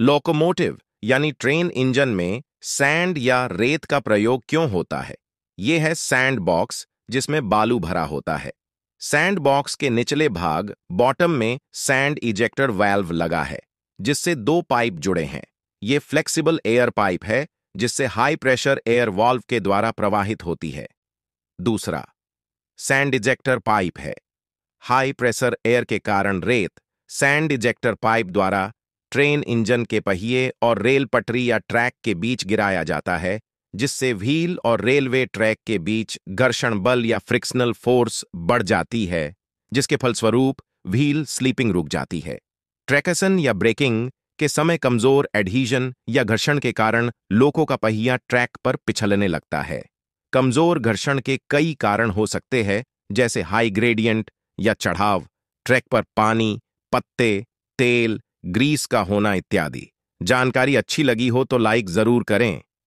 locomotive यानी train engine में sand या रेत का प्रयोग क्यों होता है ये है सैंड बॉक्स जिसमें बालू भरा होता है सैंड बॉक्स के निचले भाग बॉटम में सैंड इजेक्टर वैल्व लगा है जिससे दो पाइप जुड़े हैं ये फ्लेक्सिबल एयर पाइप है जिससे हाई प्रेशर एयर वॉल्व के द्वारा प्रवाहित होती है दूसरा सैंड इजेक्टर पाइप है हाई प्रेशर एयर के कारण रेत सैंड इजेक्टर पाइप द्वारा ट्रेन इंजन के पहिए और रेल पटरी या ट्रैक के बीच गिराया जाता है जिससे व्हील और रेलवे ट्रैक के बीच घर्षण बल या फ्रिक्शनल फोर्स बढ़ जाती है जिसके फलस्वरूप व्हील स्लीपिंग रुक जाती है ट्रैकसन या ब्रेकिंग के समय कमजोर एडहीजन या घर्षण के कारण लोगों का पहिया ट्रैक पर पिछलने लगता है कमजोर घर्षण के कई कारण हो सकते हैं जैसे हाई ग्रेडियंट या चढ़ाव ट्रैक पर पानी पत्ते तेल ग्रीस का होना इत्यादि जानकारी अच्छी लगी हो तो लाइक जरूर करें